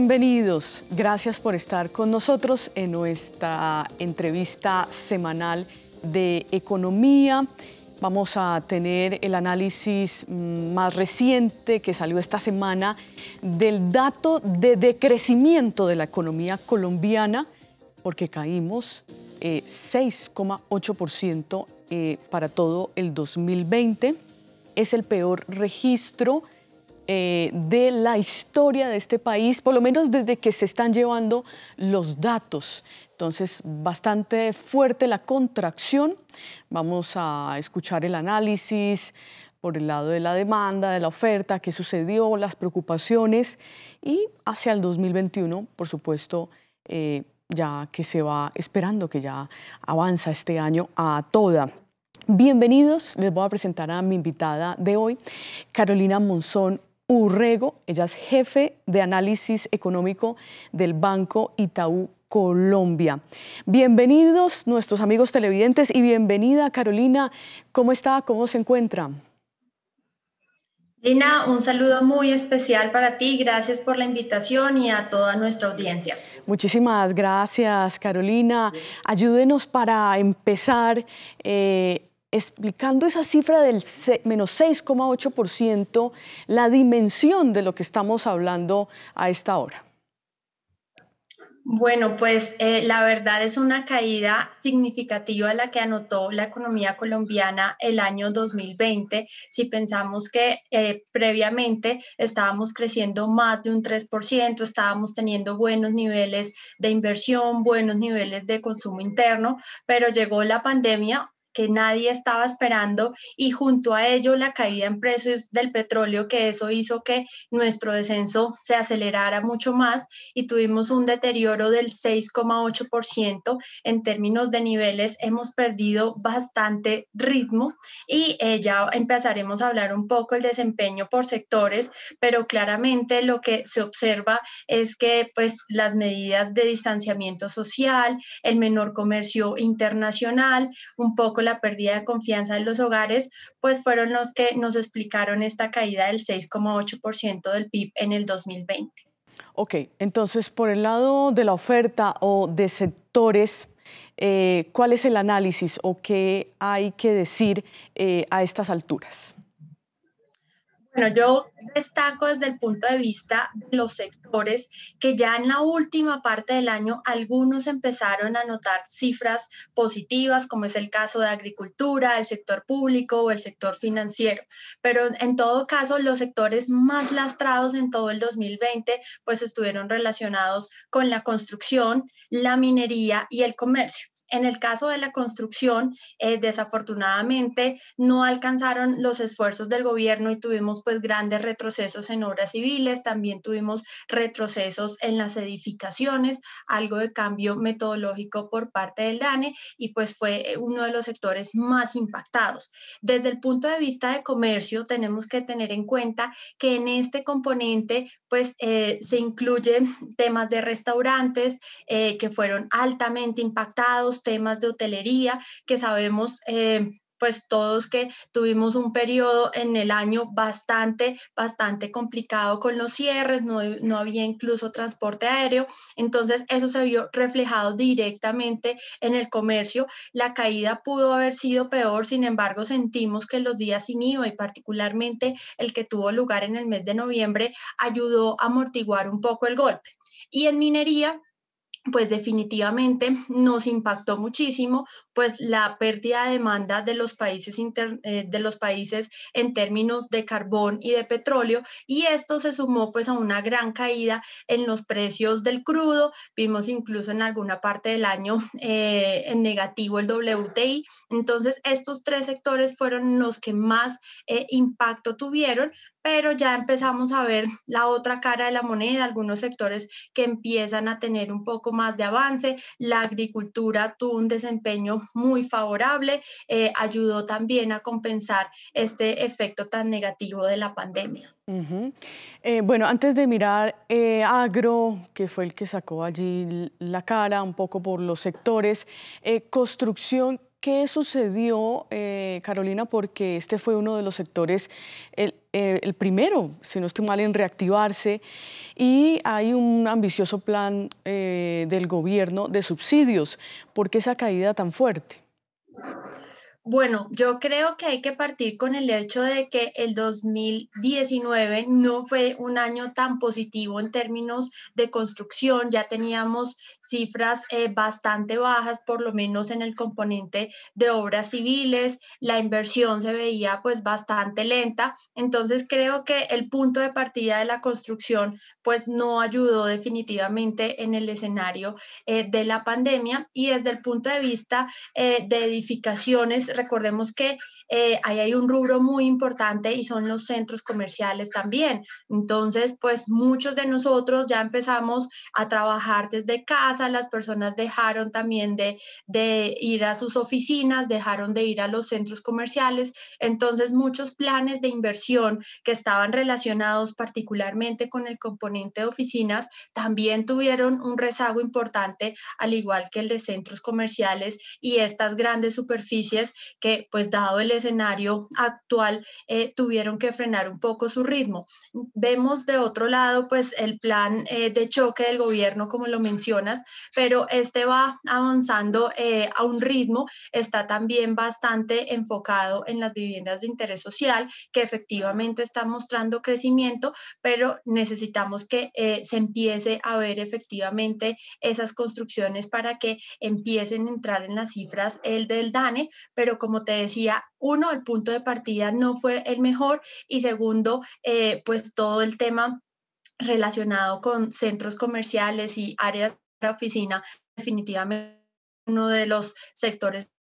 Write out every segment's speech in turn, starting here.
Bienvenidos, gracias por estar con nosotros en nuestra entrevista semanal de economía. Vamos a tener el análisis mm, más reciente que salió esta semana del dato de decrecimiento de la economía colombiana, porque caímos 6,8% eh, eh, para todo el 2020. Es el peor registro eh, de la historia de este país, por lo menos desde que se están llevando los datos. Entonces, bastante fuerte la contracción. Vamos a escuchar el análisis por el lado de la demanda, de la oferta, qué sucedió, las preocupaciones y hacia el 2021, por supuesto, eh, ya que se va esperando que ya avanza este año a toda. Bienvenidos, les voy a presentar a mi invitada de hoy, Carolina Monzón Urrego. Ella es jefe de análisis económico del Banco Itaú Colombia. Bienvenidos nuestros amigos televidentes y bienvenida Carolina. ¿Cómo está? ¿Cómo se encuentra? Lina, un saludo muy especial para ti. Gracias por la invitación y a toda nuestra audiencia. Muchísimas gracias, Carolina. Ayúdenos para empezar. Eh, explicando esa cifra del menos 6,8%, la dimensión de lo que estamos hablando a esta hora? Bueno, pues eh, la verdad es una caída significativa la que anotó la economía colombiana el año 2020. Si pensamos que eh, previamente estábamos creciendo más de un 3%, estábamos teniendo buenos niveles de inversión, buenos niveles de consumo interno, pero llegó la pandemia que nadie estaba esperando y junto a ello la caída en precios del petróleo, que eso hizo que nuestro descenso se acelerara mucho más y tuvimos un deterioro del 6,8% en términos de niveles, hemos perdido bastante ritmo y eh, ya empezaremos a hablar un poco el desempeño por sectores, pero claramente lo que se observa es que pues las medidas de distanciamiento social, el menor comercio internacional, un poco la pérdida de confianza en los hogares, pues fueron los que nos explicaron esta caída del 6,8% del PIB en el 2020. Ok, entonces por el lado de la oferta o de sectores, eh, ¿cuál es el análisis o qué hay que decir eh, a estas alturas? Bueno, yo destaco desde el punto de vista de los sectores que ya en la última parte del año algunos empezaron a notar cifras positivas, como es el caso de agricultura, el sector público o el sector financiero. Pero en todo caso, los sectores más lastrados en todo el 2020 pues estuvieron relacionados con la construcción, la minería y el comercio. En el caso de la construcción, eh, desafortunadamente no alcanzaron los esfuerzos del gobierno y tuvimos pues grandes retrocesos en obras civiles, también tuvimos retrocesos en las edificaciones, algo de cambio metodológico por parte del DANE y pues fue eh, uno de los sectores más impactados. Desde el punto de vista de comercio, tenemos que tener en cuenta que en este componente pues eh, se incluyen temas de restaurantes eh, que fueron altamente impactados, temas de hotelería que sabemos... Eh, pues todos que tuvimos un periodo en el año bastante, bastante complicado con los cierres, no, había incluso transporte aéreo, entonces eso se vio reflejado directamente en el comercio. La caída pudo haber sido peor, sin embargo sentimos que los días sin IVA y particularmente el que tuvo lugar en el mes de noviembre ayudó a amortiguar un poco el golpe. Y en minería, pues definitivamente nos impactó muchísimo pues la pérdida de demanda de los países eh, de los países en términos de carbón y de petróleo y esto se sumó pues a una gran caída en los precios del crudo vimos incluso en alguna parte del año eh, en negativo el WTI entonces estos tres sectores fueron los que más eh, impacto tuvieron pero ya empezamos a ver la otra cara de la moneda, algunos sectores que empiezan a tener un poco más de avance. La agricultura tuvo un desempeño muy favorable, eh, ayudó también a compensar este efecto tan negativo de la pandemia. Eh, bueno, antes de mirar eh, agro, que fue el que sacó allí la cara un poco por los sectores, construcción, ¿Qué sucedió, Carolina? Porque este fue uno de los sectores, eh, el primero, si no estoy mal, en reactivarse y hay un ambicioso plan eh, del gobierno de subsidios. ¿Por qué esa caída tan fuerte? Bueno, yo creo que hay que partir con el hecho de que el 2019 no fue un año tan positivo en términos de construcción. Ya teníamos cifras eh, bastante bajas, por lo menos en el componente de obras civiles. La inversión se veía pues bastante lenta. Entonces creo que el punto de partida de la construcción pues no ayudó definitivamente en el escenario eh, de la pandemia y desde el punto de vista eh, de edificaciones recordemos que eh, ahí hay un rubro muy importante y son los centros comerciales también. Entonces, pues muchos de nosotros ya empezamos a trabajar desde casa, las personas dejaron también de, de ir a sus oficinas, dejaron de ir a los centros comerciales. Entonces, muchos planes de inversión que estaban relacionados particularmente con el componente de oficinas también tuvieron un rezago importante, al igual que el de centros comerciales y estas grandes superficies que, pues dado el escenario actual eh, tuvieron que frenar un poco su ritmo. Vemos de otro lado, pues el plan eh, de choque del gobierno, como lo mencionas, pero este va avanzando eh, a un ritmo, está también bastante enfocado en las viviendas de interés social, que efectivamente está mostrando crecimiento, pero necesitamos que se empiece a ver efectivamente esas construcciones para que empiecen a entrar en las cifras el del DANE, pero como te decía, uno, el punto de partida no fue el mejor y segundo, eh, pues todo el tema relacionado con centros comerciales y áreas de oficina, definitivamente uno de los sectores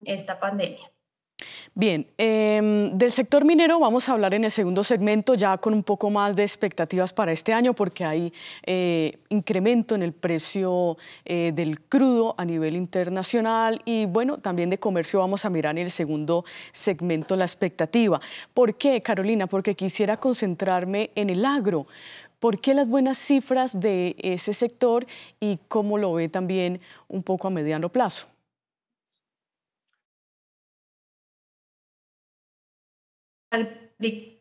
de esta pandemia. Bien, em, del sector minero vamos a hablar en el segundo segmento ya con un poco más de expectativas para este año porque hay eh, incremento en el precio eh, del crudo a nivel internacional y bueno, también de comercio vamos a mirar en el segundo segmento la expectativa. ¿Por qué, Carolina? Porque quisiera concentrarme en el agro. ¿Por qué las buenas cifras de ese sector y cómo lo ve también un poco a mediano plazo? al di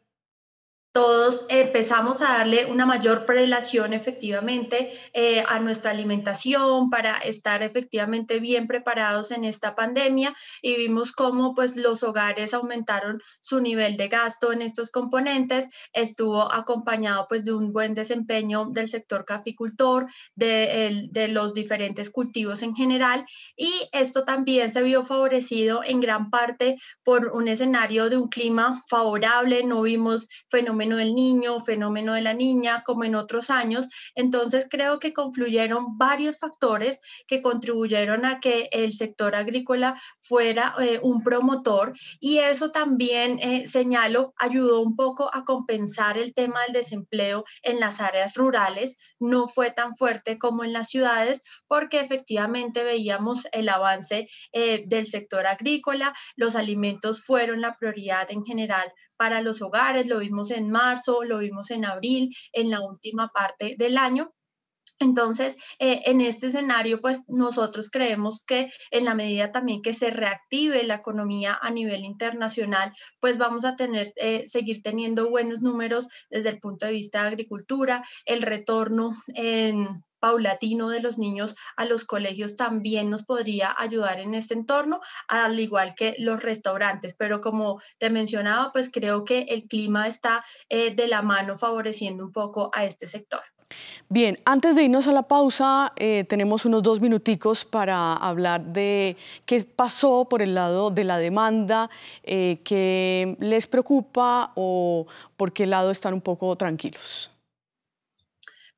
todos empezamos a darle una mayor prelación efectivamente eh, a nuestra alimentación para estar efectivamente bien preparados en esta pandemia y vimos cómo pues los hogares aumentaron su nivel de gasto en estos componentes, estuvo acompañado pues de un buen desempeño del sector caficultor, de los diferentes cultivos en general y esto también se vio favorecido en gran parte por un escenario de un clima favorable, no vimos fenómenos fenómeno del niño, fenómeno de la niña, como en otros años. Entonces creo que confluyeron varios factores que contribuyeron a que el sector agrícola fuera eh, un promotor y eso también, eh, señalo, ayudó un poco a compensar el tema del desempleo en las áreas rurales. No fue tan fuerte como en las ciudades porque efectivamente veíamos el avance eh, del sector agrícola, los alimentos fueron la prioridad en general para los hogares, lo vimos en marzo, lo vimos en abril, en la última parte del año, entonces, eh, en este escenario, pues nosotros creemos que en la medida también que se reactive la economía a nivel internacional, pues vamos a tener, eh, seguir teniendo buenos números desde el punto de vista de agricultura, el retorno en paulatino de los niños a los colegios también nos podría ayudar en este entorno, al igual que los restaurantes. Pero como te mencionaba, pues creo que el clima está eh, de la mano favoreciendo un poco a este sector. Bien, antes de irnos a la pausa, eh, tenemos unos dos minuticos para hablar de qué pasó por el lado de la demanda, eh, qué les preocupa o por qué lado están un poco tranquilos.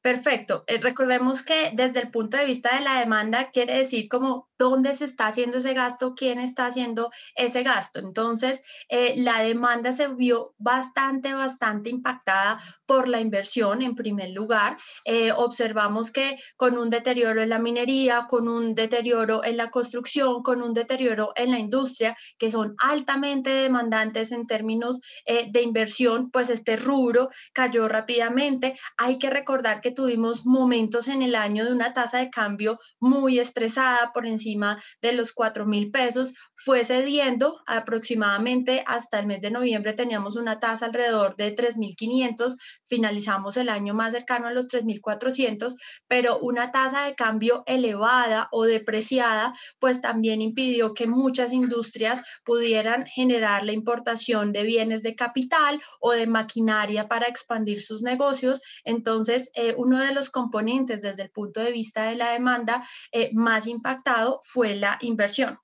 Perfecto. Eh, recordemos que desde el punto de vista de la demanda quiere decir como dónde se está haciendo ese gasto, quién está haciendo ese gasto. Entonces, eh, la demanda se vio bastante, bastante impactada por la inversión en primer lugar. Eh, observamos que con un deterioro en la minería, con un deterioro en la construcción, con un deterioro en la industria, que son altamente demandantes en términos eh, de inversión, pues este rubro cayó rápidamente. Hay que recordar que tuvimos momentos en el año de una tasa de cambio muy estresada por encima encima de los 4 pesos fue cediendo aproximadamente hasta el mes de noviembre teníamos una tasa alrededor de 3.500, finalizamos el año más cercano a los 3.400, pero una tasa de cambio elevada o depreciada pues también impidió que muchas industrias pudieran generar la importación de bienes de capital o de maquinaria para expandir sus negocios. Entonces, eh, uno de los componentes desde el punto de vista de la demanda eh, más impactado fue la inversión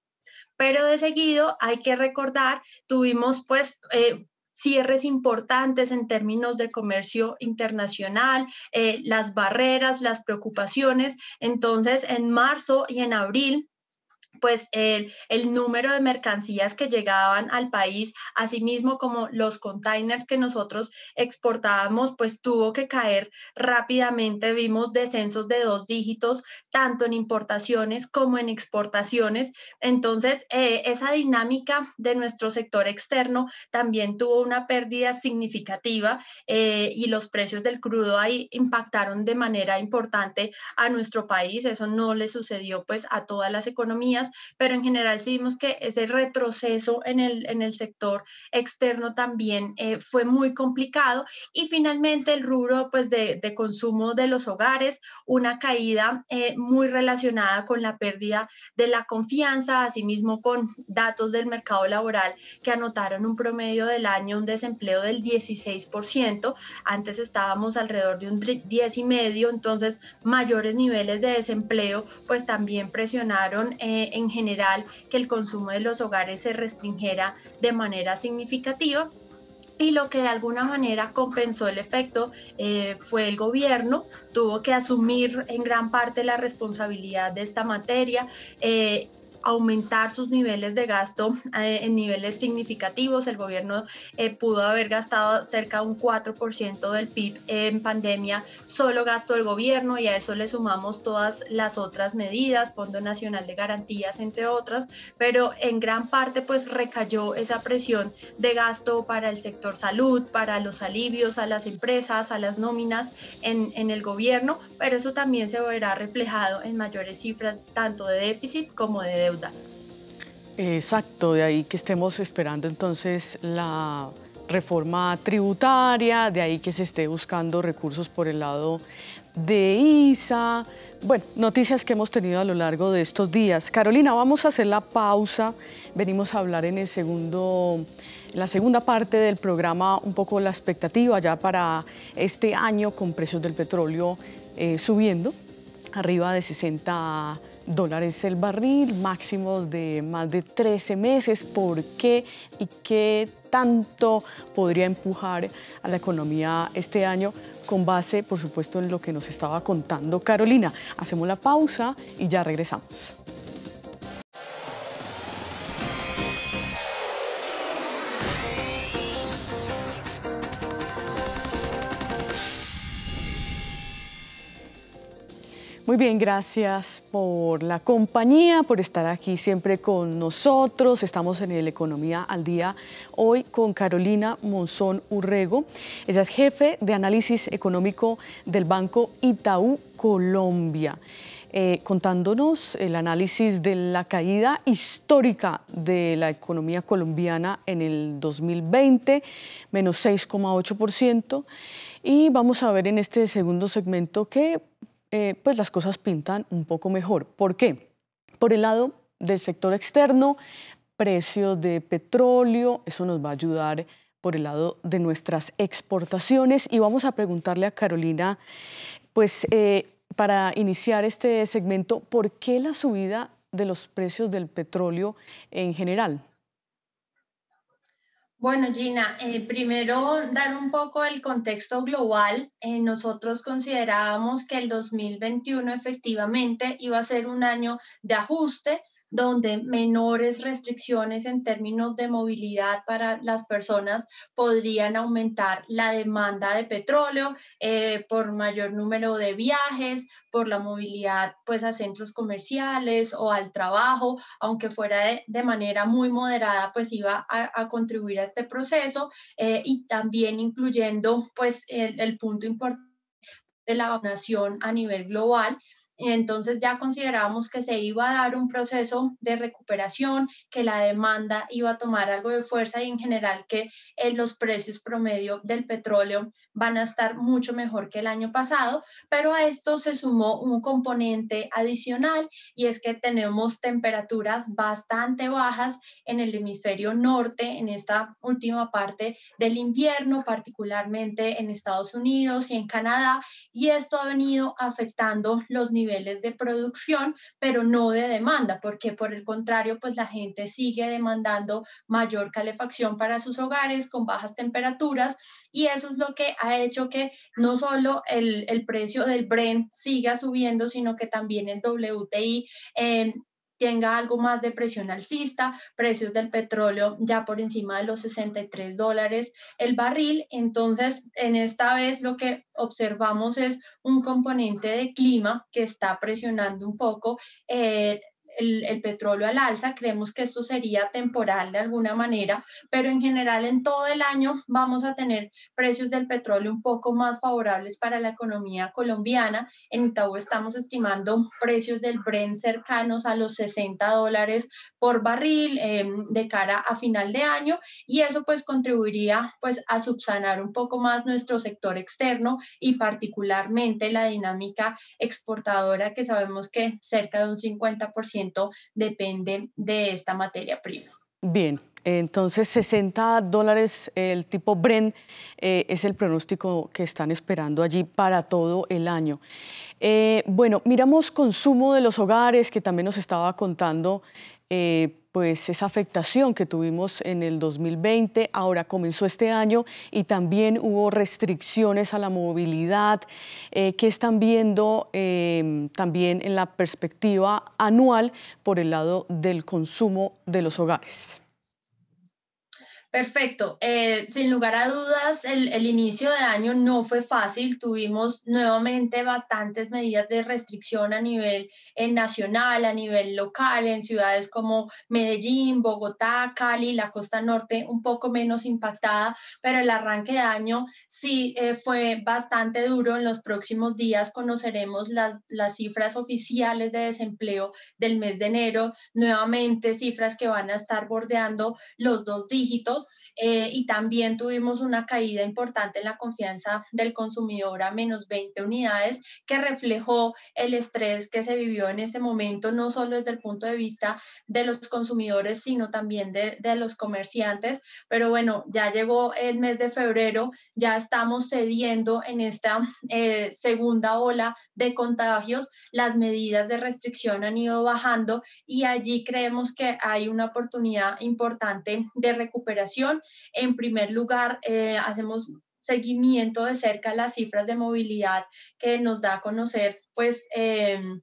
pero de seguido hay que recordar, tuvimos pues... Eh, cierres importantes en términos de comercio internacional, eh, las barreras, las preocupaciones. Entonces, en marzo y en abril pues el, el número de mercancías que llegaban al país, asimismo como los containers que nosotros exportábamos, pues tuvo que caer rápidamente. Vimos descensos de dos dígitos, tanto en importaciones como en exportaciones. Entonces, eh, esa dinámica de nuestro sector externo también tuvo una pérdida significativa eh, y los precios del crudo ahí impactaron de manera importante a nuestro país. Eso no le sucedió pues a todas las economías pero en general sí vimos que ese retroceso en el, en el sector externo también eh, fue muy complicado. Y finalmente el rubro pues, de, de consumo de los hogares, una caída eh, muy relacionada con la pérdida de la confianza, asimismo con datos del mercado laboral que anotaron un promedio del año un desempleo del 16%, antes estábamos alrededor de un 10 y medio, entonces mayores niveles de desempleo pues también presionaron eh, en en general que el consumo de los hogares se restringiera de manera significativa. Y lo que de alguna manera compensó el efecto eh, fue el gobierno, tuvo que asumir en gran parte la responsabilidad de esta materia. Eh, aumentar sus niveles de gasto eh, en niveles significativos. El gobierno eh, pudo haber gastado cerca de un 4% del PIB en pandemia, solo gasto del gobierno, y a eso le sumamos todas las otras medidas, Fondo Nacional de Garantías, entre otras, pero en gran parte pues recayó esa presión de gasto para el sector salud, para los alivios a las empresas, a las nóminas en, en el gobierno, pero eso también se verá reflejado en mayores cifras tanto de déficit como de deuda Exacto, de ahí que estemos esperando entonces la reforma tributaria, de ahí que se esté buscando recursos por el lado de ISA. Bueno, noticias que hemos tenido a lo largo de estos días. Carolina, vamos a hacer la pausa. Venimos a hablar en el segundo la segunda parte del programa un poco la expectativa ya para este año con precios del petróleo eh, subiendo arriba de 60 dólares el barril, máximos de más de 13 meses. ¿Por qué y qué tanto podría empujar a la economía este año? Con base, por supuesto, en lo que nos estaba contando Carolina. Hacemos la pausa y ya regresamos. Muy bien, gracias por la compañía, por estar aquí siempre con nosotros. Estamos en el Economía al Día hoy con Carolina Monzón Urrego. Ella es jefe de análisis económico del Banco Itaú Colombia. Eh, contándonos el análisis de la caída histórica de la economía colombiana en el 2020, menos 6,8%. Y vamos a ver en este segundo segmento que eh, pues las cosas pintan un poco mejor. ¿Por qué? Por el lado del sector externo, precios de petróleo, eso nos va a ayudar por el lado de nuestras exportaciones y vamos a preguntarle a Carolina, pues eh, para iniciar este segmento, ¿por qué la subida de los precios del petróleo en general? Bueno, Gina, eh, primero dar un poco el contexto global. Eh, nosotros considerábamos que el 2021 efectivamente iba a ser un año de ajuste donde menores restricciones en términos de movilidad para las personas podrían aumentar la demanda de petróleo eh, por mayor número de viajes, por la movilidad pues a centros comerciales o al trabajo, aunque fuera de, manera muy moderada, pues iba a, contribuir a este proceso eh, y también incluyendo pues el, punto importante de la vacunación a nivel global entonces ya considerábamos que se iba a dar un proceso de recuperación, que la demanda iba a tomar algo de fuerza y en general que eh, los precios promedio del petróleo van a estar mucho mejor que el año pasado, pero a esto se sumó un componente adicional y es que tenemos temperaturas bastante bajas en el hemisferio norte, en esta última parte del invierno, particularmente en Estados Unidos y en Canadá, y esto ha venido afectando los niveles de producción, pero no de demanda, porque por el contrario, pues la gente sigue demandando mayor calefacción para sus hogares con bajas temperaturas y eso es lo que ha hecho que no solo el, precio del Brent siga subiendo, sino que también el WTI eh, tenga algo más de presión alcista, precios del petróleo ya por encima de los 63 dólares el barril. Entonces, en esta vez lo que observamos es un componente de clima que está presionando un poco eh, el, petróleo al alza, creemos que esto sería temporal de alguna manera, pero en general en todo el año vamos a tener precios del petróleo un poco más favorables para la economía colombiana. En Itaú estamos estimando precios del Bren cercanos a los 60 dólares por barril em, de cara a final de año y eso pues contribuiría pues a subsanar un poco más nuestro sector externo y particularmente la dinámica exportadora que sabemos que cerca de un 50% depende de esta materia prima. Bien, entonces 60 dólares el tipo Brent eh, es el pronóstico que están esperando allí para todo el año. Eh, bueno, miramos consumo de los hogares que también nos estaba contando. Eh, pues esa afectación que tuvimos en el 2020, ahora comenzó este año y también hubo restricciones a la movilidad. Eh, que están viendo em, también en la perspectiva anual por el lado del consumo de los hogares? Perfecto. Eh, sin lugar a dudas, el, inicio de año no fue fácil. Tuvimos nuevamente bastantes medidas de restricción a nivel eh, nacional, a nivel local, en ciudades como Medellín, Bogotá, Cali, la costa norte un poco menos impactada, pero el arranque de año sí eh, fue bastante duro. En los próximos días conoceremos las cifras oficiales de desempleo del mes de enero, nuevamente cifras que van a estar bordeando los dos dígitos eh, y también tuvimos una caída importante en la confianza del consumidor a menos 20 unidades que reflejó el estrés que se vivió en ese momento, no solo desde el punto de vista de los consumidores, sino también de, los comerciantes. Pero bueno, ya llegó el mes de febrero, ya estamos cediendo en esta eh, segunda ola de contagios, las medidas de restricción han ido bajando y allí creemos que hay una oportunidad importante de recuperación. En primer lugar, eh, hacemos seguimiento de cerca las cifras de movilidad que nos da a conocer, pues, em,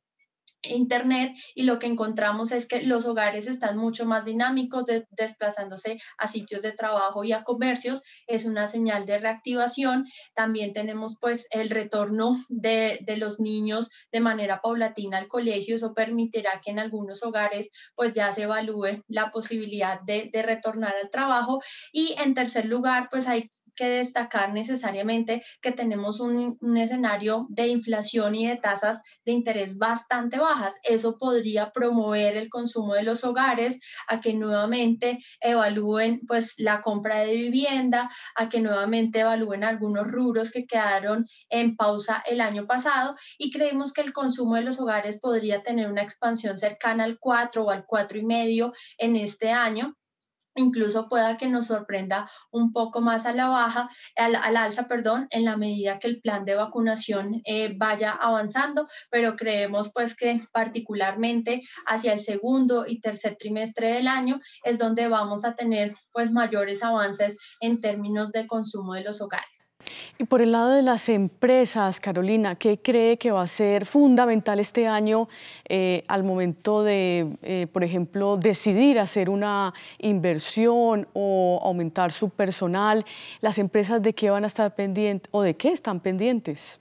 Internet y lo que encontramos es que los hogares están mucho más dinámicos, desplazándose a sitios de trabajo y a comercios. Es una señal de reactivación. También tenemos pues el retorno de, de los niños de manera paulatina al colegio. Eso permitirá que en algunos hogares pues ya se evalúe la posibilidad de, de retornar al trabajo. Y en tercer lugar pues hay que destacar necesariamente que tenemos un, escenario de inflación y de tasas de interés bastante bajas. Eso podría promover el consumo de los hogares a que nuevamente evalúen pues la compra de vivienda, a que nuevamente evalúen algunos rubros que quedaron en pausa el año pasado y creemos que el consumo de los hogares podría tener una expansión cercana al 4 o al medio en este año incluso pueda que nos sorprenda un poco más a la baja, al, alza, perdón, en la medida que el plan de vacunación eh, vaya avanzando, pero creemos pues que particularmente hacia el segundo y tercer trimestre del año es donde vamos a tener pues mayores avances en términos de consumo de los hogares. Y por el lado de las empresas, Carolina, ¿qué cree que va a ser fundamental este año eh, al momento de, eh, por ejemplo, decidir hacer una inversión o aumentar su personal? ¿Las empresas de qué van a estar pendientes o de qué están pendientes?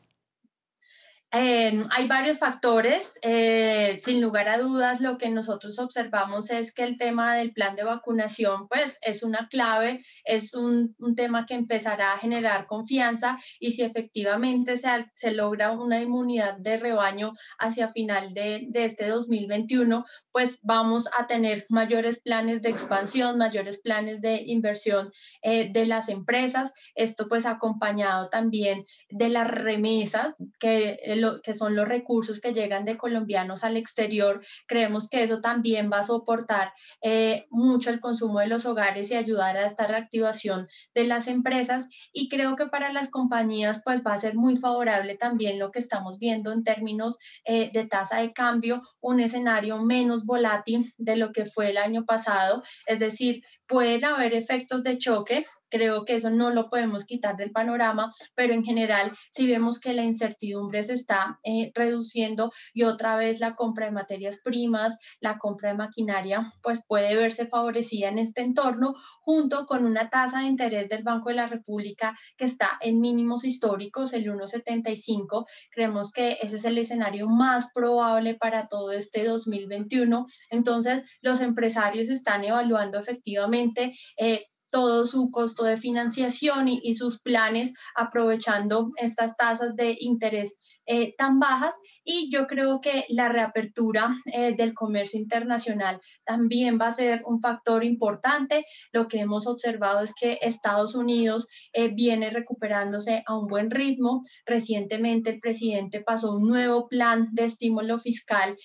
Em, hay varios factores. Eh, sin lugar a dudas, lo que nosotros observamos es que el tema del plan de vacunación, pues, es una clave, es un, tema que empezará a generar confianza y si efectivamente se, se logra una inmunidad de rebaño hacia final de, este 2021, pues vamos a tener mayores planes de expansión, mayores planes de inversión eh, de las empresas. Esto pues acompañado también de las remesas que eh, que son los recursos que llegan de colombianos al exterior, creemos que eso también va a soportar eh, mucho el consumo de los hogares y ayudar a esta reactivación de las empresas. Y creo que para las compañías pues va a ser muy favorable también lo que estamos viendo en términos eh, de tasa de cambio, un escenario menos volátil de lo que fue el año pasado. Es decir, pueden haber efectos de choque Creo que eso no lo podemos quitar del panorama, pero en general, si vemos que la incertidumbre se está eh, reduciendo y otra vez la compra de materias primas, la compra de maquinaria, pues puede verse favorecida en este entorno, junto con una tasa de interés del Banco de la República que está en mínimos históricos, el 1,75. Creemos que ese es el escenario más probable para todo este 2021. Entonces, los empresarios están evaluando efectivamente eh, todo su costo de financiación y, sus planes aprovechando estas tasas de interés eh, tan bajas y yo creo que la reapertura eh, del comercio internacional también va a ser un factor importante. Lo que hemos observado es que Estados Unidos eh, viene recuperándose a un buen ritmo. Recientemente el presidente pasó un nuevo plan de estímulo fiscal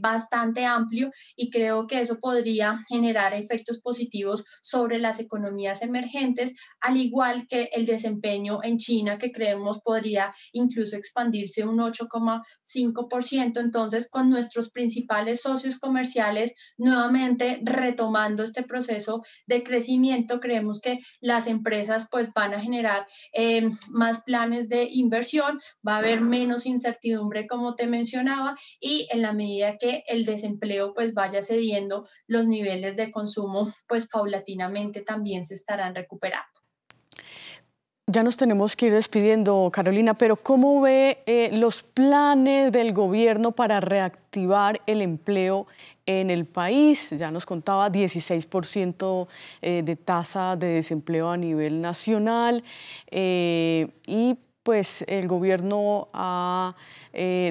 bastante amplio y creo que eso podría generar efectos positivos sobre las economías emergentes, al igual que el desempeño en China que creemos podría incluso expandirse un un 8,5%. Entonces, con nuestros principales socios comerciales, nuevamente retomando este proceso de crecimiento, creemos que las empresas pues van a generar eh, más planes de inversión, va a haber menos incertidumbre, como te mencionaba, y en la medida que el desempleo pues vaya cediendo, los niveles de consumo pues paulatinamente también se estarán recuperando. Ya nos tenemos que ir despidiendo, Carolina, pero ¿cómo ve eh, los planes del gobierno para reactivar el empleo en el país? Ya nos contaba 16% eh, de tasa de desempleo a nivel nacional eh, y pues el gobierno ha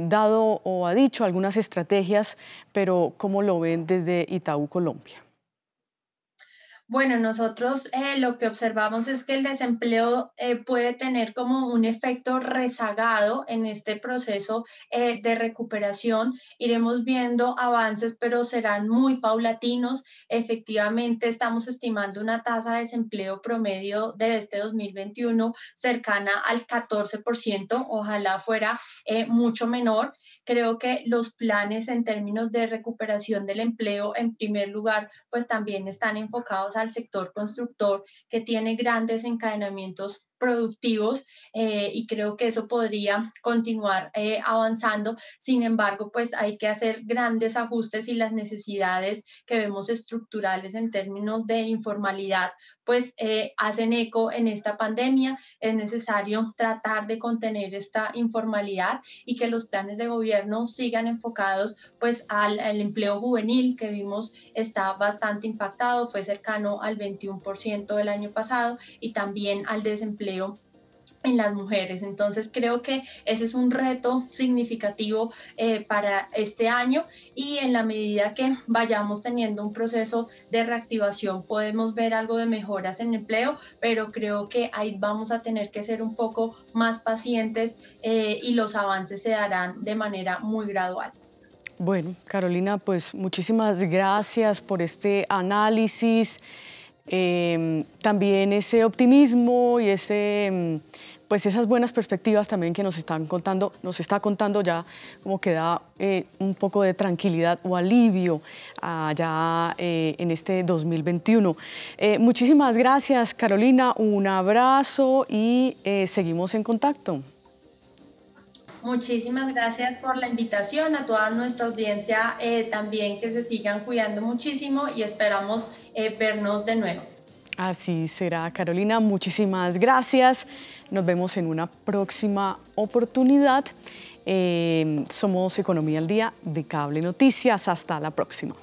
dado o ha dicho algunas estrategias, pero ¿cómo lo ven desde Itaú, Colombia? Bueno, nosotros eh, lo que observamos es que el desempleo eh, puede tener como un efecto rezagado en este proceso eh, de recuperación. Iremos viendo avances, pero serán muy paulatinos. Efectivamente, estamos estimando una tasa de desempleo promedio de este 2021 cercana al 14%. Ojalá fuera mucho menor. Creo que los planes en términos de recuperación del empleo, en primer lugar, pues también están enfocados a al sector constructor que tiene grandes encadenamientos productivos eh, y creo que eso podría continuar eh, avanzando. Sin embargo, pues hay que hacer grandes ajustes y las necesidades que vemos estructurales en términos de informalidad, pues eh, hacen eco en esta pandemia. Es necesario tratar de contener esta informalidad y que los planes de gobierno sigan enfocados pues al, al empleo juvenil que vimos está bastante impactado, fue cercano al 21% del año pasado y también al desempleo en las mujeres. Entonces creo que ese es un reto significativo eh, para este año y en la medida que vayamos teniendo un proceso de reactivación podemos ver algo de mejoras en empleo, pero creo que ahí vamos a tener que ser un poco más pacientes eh, y los avances se darán de manera muy gradual. Bueno, Carolina, pues muchísimas gracias por este análisis. Em, también ese optimismo y ese, em, pues esas buenas perspectivas también que nos están contando, nos está contando ya como que da eh, un poco de tranquilidad o alivio allá eh, en este 2021. Eh, muchísimas gracias Carolina, un abrazo y seguimos en contacto. Muchísimas gracias por la invitación a toda nuestra audiencia eh, también que se sigan cuidando muchísimo y esperamos eh, vernos de nuevo. Así será, Carolina. Muchísimas gracias. Nos vemos en una próxima oportunidad. Eh, somos Economía al Día de Cable Noticias. Hasta la próxima.